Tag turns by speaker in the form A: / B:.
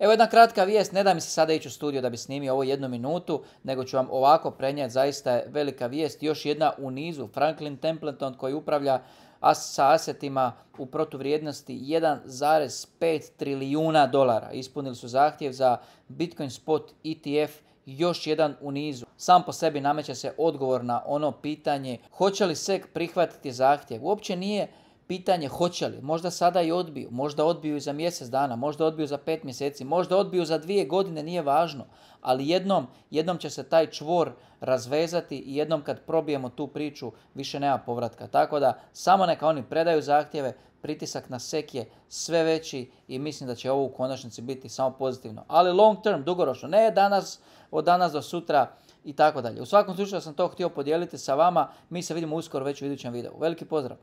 A: Evo jedna kratka vijest, ne da mi se sada ići u studio da bi snimio ovo jednu minutu, nego ću vam ovako prenijeti, zaista je velika vijest, još jedna u nizu, Franklin Templeton koji upravlja as sa asetima u protuvrijednosti 1,5 trilijuna dolara. Ispunili su zahtjev za Bitcoin Spot ETF još jedan u nizu. Sam po sebi nameće se odgovor na ono pitanje hoće li SEC prihvatiti zahtjev. Uopće nije pitanje hoće li, možda sada i odbiju, možda odbiju i za mjesec dana, možda odbiju za pet mjeseci, možda odbiju za dvije godine, nije važno, ali jednom, jednom će se taj čvor razvezati i jednom kad probijemo tu priču više nema povratka. Tako da samo neka oni predaju zahtjeve, pritisak na SEK je sve veći i mislim da će ovo u konačnici biti samo pozitivno. Ali long term, dugoročno, ne danas, od danas do sutra, i tako dalje. U svakom slučaju sam to htio podijeliti sa vama. Mi se vidimo uskoro već u idućem videu. Veliki pozdrav!